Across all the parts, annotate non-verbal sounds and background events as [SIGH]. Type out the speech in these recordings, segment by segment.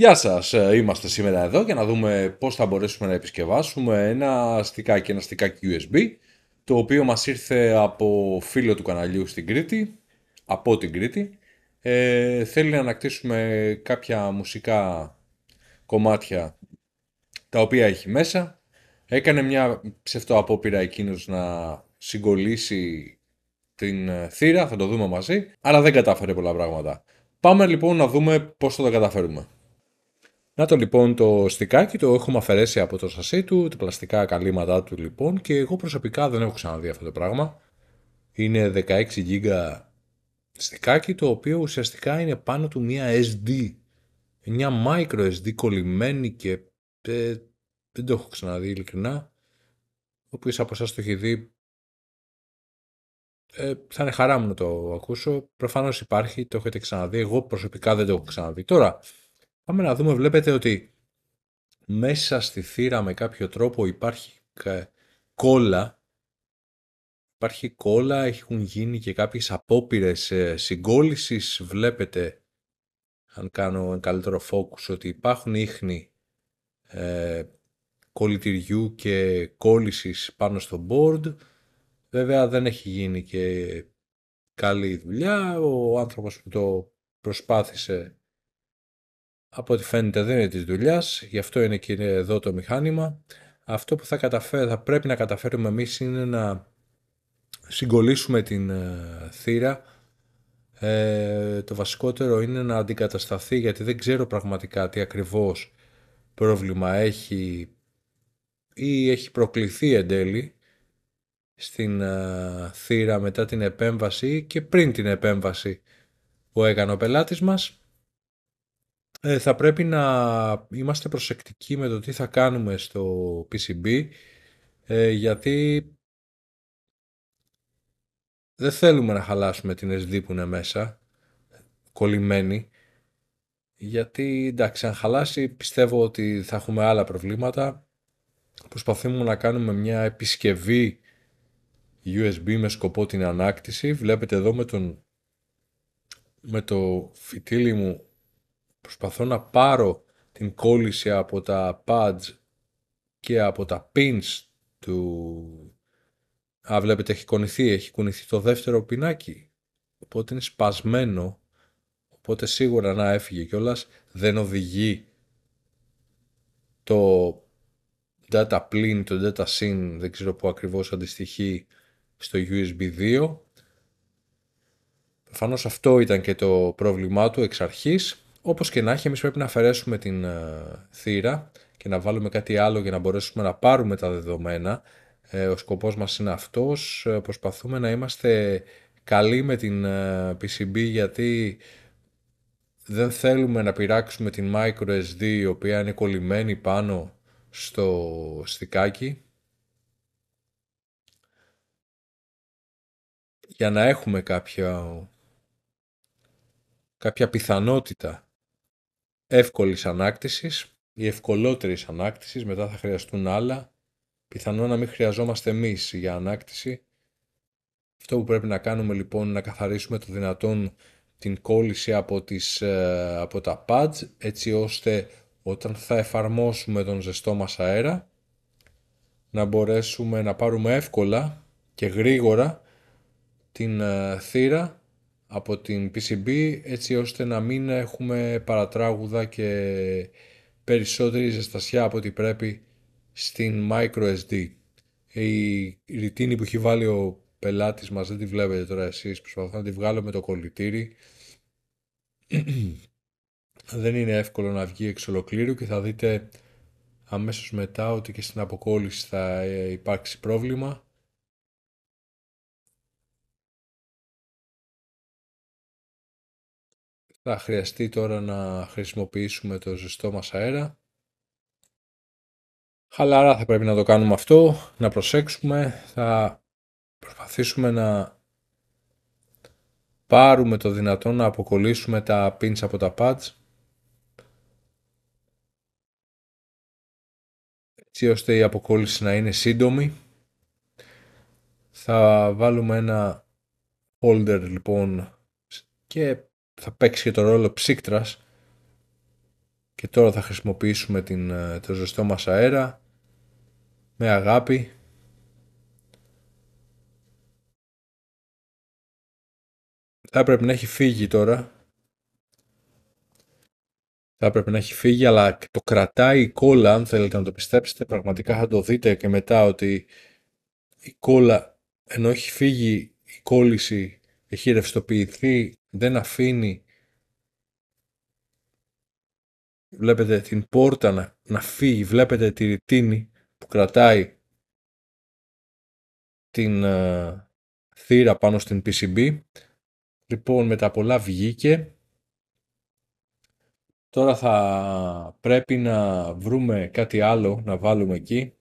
Γεια σας, ε, είμαστε σήμερα εδώ για να δούμε πώς θα μπορέσουμε να επισκευάσουμε ένα στικάκι, ένα στικάκι USB το οποίο μας ήρθε από φίλο του καναλιού στην Κρήτη, από την Κρήτη ε, θέλει να ανακτήσουμε κάποια μουσικά κομμάτια τα οποία έχει μέσα έκανε μια ψευτοαπόπειρα εκείνος να συγκολήσει την ε, θύρα, θα το δούμε μαζί αλλά δεν κατάφερε πολλά πράγματα Πάμε λοιπόν να δούμε πώς θα το καταφέρουμε. Να το λοιπόν το στικάκι, το έχουμε αφαιρέσει από το σασί του, τα πλαστικά καλύματά του λοιπόν και εγώ προσωπικά δεν έχω ξαναδεί αυτό το πράγμα. Είναι 16 GB στικάκι το οποίο ουσιαστικά είναι πάνω του μια SD, μια micro SD κολλημένη και ε, δεν το έχω ξαναδεί ειλικρινά. Όποιος από εσάς το έχει δει ε, θα είναι χαρά μου να το ακούσω. Προφανώς υπάρχει, το έχετε ξαναδεί. Εγώ προσωπικά δεν το έχω ξαναδεί. Τώρα, Πάμε να δούμε, βλέπετε ότι μέσα στη θύρα με κάποιο τρόπο υπάρχει ε, κόλλα. Υπάρχει κόλλα, έχουν γίνει και κάποιες απόπειρες ε, συγκόλλησης. Βλέπετε, αν κάνω καλύτερο focus, ότι υπάρχουν ίχνη ε, κολλητηριού και κόλλησης πάνω στο board. Βέβαια δεν έχει γίνει και καλή δουλειά. Ο άνθρωπος που το προσπάθησε από ό,τι φαίνεται δεν είναι της δουλειάς, γι' αυτό είναι και εδώ το μηχάνημα. Αυτό που θα, καταφέρ, θα πρέπει να καταφέρουμε εμείς είναι να συγκολήσουμε την ε, θύρα. Ε, το βασικότερο είναι να αντικατασταθεί γιατί δεν ξέρω πραγματικά τι ακριβώς πρόβλημα έχει ή έχει προκληθεί εν τέλει στην ε, θύρα μετά την επέμβαση και πριν την επέμβαση που έκανε ο πελάτης μας ε, θα πρέπει να είμαστε προσεκτικοί με το τι θα κάνουμε στο PCB ε, γιατί δεν θέλουμε να χαλάσουμε την SD που είναι μέσα κολλημένη γιατί εντάξει αν χαλάσει πιστεύω ότι θα έχουμε άλλα προβλήματα προσπαθούμε να κάνουμε μια επισκευή USB με σκοπό την ανάκτηση βλέπετε εδώ με, τον, με το φυτίλι μου προσπαθώ να πάρω την κόλληση από τα pads και από τα pins του... Α, βλέπετε έχει κονηθεί, έχει κουνηθεί το δεύτερο πινάκι. Οπότε είναι σπασμένο, οπότε σίγουρα να έφυγε κιόλας δεν οδηγεί το data plane το data sin, δεν ξέρω που ακριβώς αντιστοιχεί στο USB 2. Προφανώς αυτό ήταν και το πρόβλημά του εξ αρχής. Όπως και να έχει, εμείς πρέπει να αφαιρέσουμε την ε, θύρα και να βάλουμε κάτι άλλο για να μπορέσουμε να πάρουμε τα δεδομένα. Ε, ο σκοπός μας είναι αυτός. Ε, προσπαθούμε να είμαστε καλοί με την PCB γιατί δεν θέλουμε να πειράξουμε την microSD η οποία είναι κολλημένη πάνω στο στικάκι για να έχουμε κάποια, κάποια πιθανότητα Εύκολης ανάκτησης. ή ευκολότερης ανάκτησης, μετά θα χρειαστούν άλλα, πιθανόν να μην χρειαζόμαστε εμείς για ανάκτηση. Αυτό που πρέπει να κάνουμε λοιπόν είναι να καθαρίσουμε το δυνατόν την κόλληση από, τις, ε, από τα pads, έτσι ώστε όταν θα εφαρμόσουμε τον ζεστό μας αέρα, να μπορέσουμε να πάρουμε εύκολα και γρήγορα την ε, θύρα από την PCB έτσι ώστε να μην έχουμε παρατράγουδα και περισσότερη ζεστασιά από ό,τι πρέπει στην microSD. Η ρητίνη που έχει βάλει ο πελάτης μας δεν τη βλέπετε τώρα εσείς, προσπαθώ να τη βγάλω με το κολλητήρι. [CLEARS THROAT] δεν είναι εύκολο να βγει εξ ολοκλήρου και θα δείτε αμέσως μετά ότι και στην αποκόλληση θα ε, υπάρξει πρόβλημα. Θα χρειαστεί τώρα να χρησιμοποιήσουμε το ζεστό μας αέρα. Χαλαρά θα πρέπει να το κάνουμε αυτό, να προσέξουμε, θα προσπαθήσουμε να πάρουμε το δυνατό να αποκολλήσουμε τα pins από τα pads έτσι ώστε η αποκόλληση να είναι σύντομη. Θα βάλουμε ένα holder λοιπόν και θα παίξει και το ρόλο ψύκτρας και τώρα θα χρησιμοποιήσουμε την, ε, το ζεστό μας αέρα με αγάπη θα πρέπει να έχει φύγει τώρα θα έπρεπε να έχει φύγει αλλά το κρατάει η κόλλα αν θέλετε να το πιστέψετε πραγματικά θα το δείτε και μετά ότι η κόλλα ενώ έχει φύγει η κόλληση έχει ρευστοποιηθεί δεν αφήνει βλέπετε την πόρτα να, να φύγει, βλέπετε τη ρητίνη που κρατάει την ε, θύρα πάνω στην PCB. Λοιπόν, με τα πολλά βγήκε. Τώρα θα πρέπει να βρούμε κάτι άλλο να βάλουμε εκεί.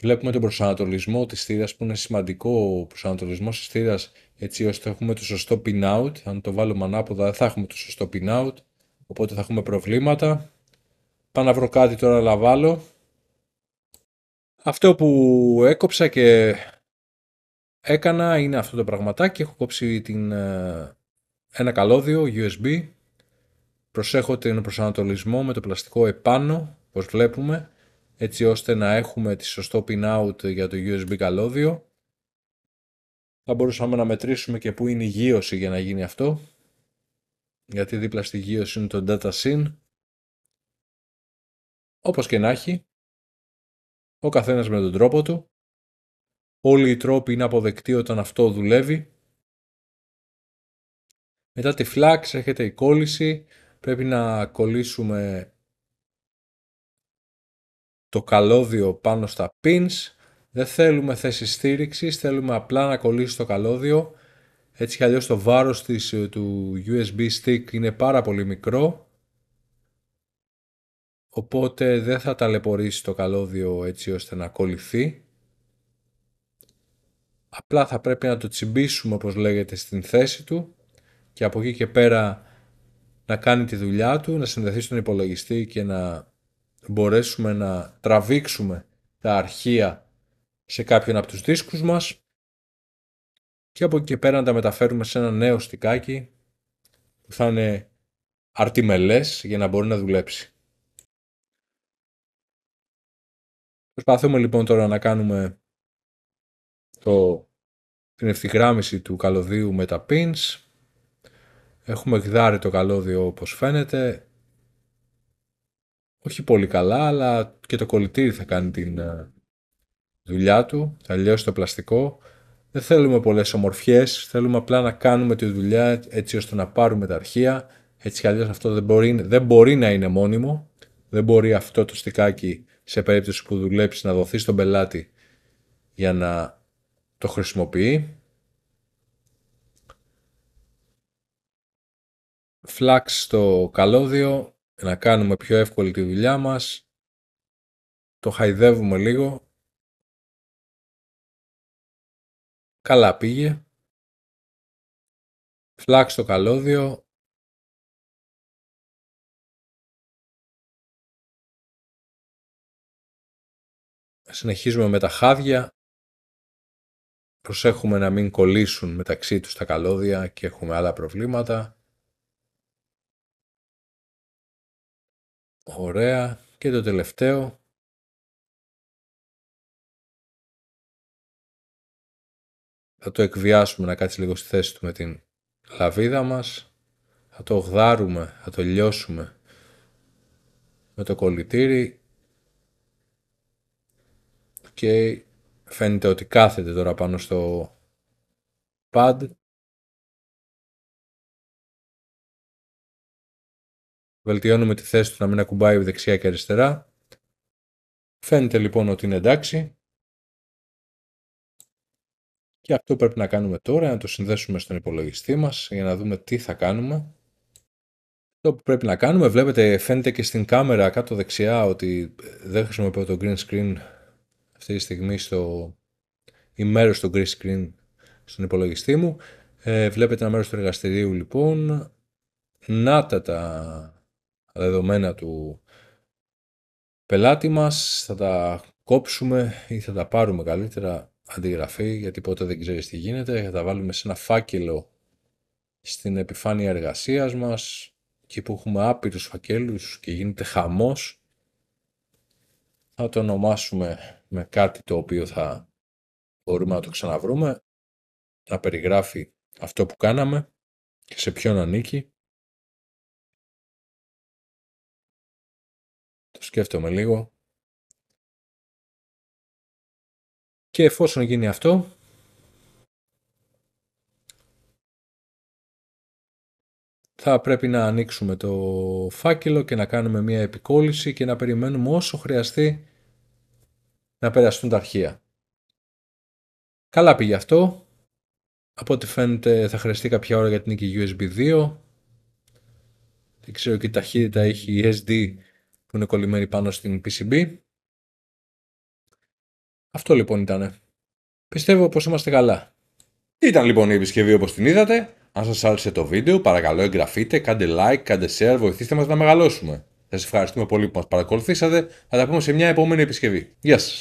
Βλέπουμε τον προσανατολισμό της θύρας που είναι σημαντικό ο προσανατολισμός της θύρας έτσι ώστε να έχουμε το σωστό pin out. Αν το βάλουμε ανάποδα δεν θα έχουμε το σωστό pin out οπότε θα έχουμε προβλήματα. Πάω να βρω κάτι τώρα να βάλω. Αυτό που έκοψα και έκανα είναι αυτό το πραγματάκι. Έχω κόψει την, ε, ένα καλώδιο USB. Προσέχω τον προσανατολισμό με το πλαστικό επάνω, όπως βλέπουμε έτσι ώστε να έχουμε τη σωστό pin out για το USB καλώδιο. Θα μπορούσαμε να μετρήσουμε και πού είναι η γύρωση για να γίνει αυτό, γιατί δίπλα στη γύρωση είναι το data όπως Όπως και να έχει, ο καθένας με τον τρόπο του. Όλοι οι τρόποι είναι αποδεκτοί όταν αυτό δουλεύει. Μετά τη flax έχετε η κόλληση, πρέπει να κολλήσουμε το καλώδιο πάνω στα pins. Δεν θέλουμε θέση στήριξης, θέλουμε απλά να κολλήσει το καλώδιο. Έτσι κι αλλιώς το βάρος της, ε, του USB stick είναι πάρα πολύ μικρό. Οπότε δεν θα ταλαιπωρήσει το καλώδιο έτσι ώστε να κολληθεί. Απλά θα πρέπει να το τσιμπήσουμε όπως λέγεται στην θέση του και από εκεί και πέρα να κάνει τη δουλειά του, να συνδεθεί στον υπολογιστή και να μπορέσουμε να τραβήξουμε τα αρχεία σε κάποιον από τους δίσκους μας και από εκεί και πέρα να τα μεταφέρουμε σε ένα νέο στικάκι που θα είναι αρτιμελές για να μπορεί να δουλέψει. Προσπαθούμε λοιπόν τώρα να κάνουμε το, την ευθυγράμμιση του καλωδίου με τα pins. Έχουμε γδάρει το καλώδιο όπως φαίνεται όχι πολύ καλά, αλλά και το κολλητήρι θα κάνει την ε, δουλειά του, θα το πλαστικό. Δεν θέλουμε πολλές ομορφιές, θέλουμε απλά να κάνουμε τη δουλειά έτσι ώστε να πάρουμε τα αρχεία. Έτσι κι αλλιώς αυτό δεν μπορεί, δεν μπορεί να είναι μόνιμο. Δεν μπορεί αυτό το στικάκι σε περίπτωση που δουλέψεις να δοθείς στον πελάτη για να το χρησιμοποιεί. Φλάξ στο καλώδιο, να κάνουμε πιο εύκολη τη δουλειά μας, το χαϊδεύουμε λίγο. Καλά πήγε. Φλάξ το καλώδιο. Συνεχίζουμε με τα χάδια. Προσέχουμε να μην κολλήσουν μεταξύ τους τα καλώδια και έχουμε άλλα προβλήματα. Ωραία. Και το τελευταίο. Θα το εκβιάσουμε να κάτσει λίγο στη θέση του με την λαβίδα μας. Θα το γδάρουμε, θα το λιώσουμε με το κολλητήρι. Και φαίνεται ότι κάθεται τώρα πάνω στο pad. Βελτιώνουμε τη θέση του να μην ακουμπάει δεξιά και αριστερά. Φαίνεται λοιπόν ότι είναι εντάξει. Και αυτό πρέπει να κάνουμε τώρα, να το συνδέσουμε στον υπολογιστή μας για να δούμε τι θα κάνουμε. Αυτό που πρέπει να κάνουμε, βλέπετε, φαίνεται και στην κάμερα κάτω δεξιά ότι ε, δεν χρησιμοποιώ το green screen αυτή τη στιγμή στο ή μέρος του green screen στον υπολογιστή μου. Ε, βλέπετε ένα μέρος του εργαστηρίου λοιπόν. Να τα τα τα δεδομένα του πελάτη μας, θα τα κόψουμε ή θα τα πάρουμε καλύτερα αντιγραφή γιατί ποτέ δεν ξέρεις τι γίνεται, θα τα βάλουμε σε ένα φάκελο στην επιφάνεια εργασίας μας και που έχουμε άπειρους φακέλους και γίνεται χαμός θα το ονομάσουμε με κάτι το οποίο θα μπορούμε να το ξαναβρούμε να περιγράφει αυτό που κάναμε και σε ποιον ανήκει Σκέφτομαι λίγο. Και εφόσον γίνει αυτό, θα πρέπει να ανοίξουμε το φάκελο και να κάνουμε μια επικόλληση και να περιμένουμε όσο χρειαστεί να περαστούν τα αρχεία. Καλά πήγε αυτό. Από ό,τι φαίνεται θα χρειαστεί κάποια ώρα για την νίκη USB 2. Δεν ξέρω και ταχύτητα έχει η SD που είναι κολλημένη πάνω στην PCB. Αυτό λοιπόν ήταν. Πιστεύω πως είμαστε καλά. Ήταν λοιπόν η επισκευή όπως την είδατε. Αν σας άρεσε το βίντεο παρακαλώ εγγραφείτε, κάντε like, κάντε share, βοηθήστε μας να μεγαλώσουμε. Σας ευχαριστούμε πολύ που μας παρακολουθήσατε. Θα τα πούμε σε μια επόμενη επισκευή. Γεια σας.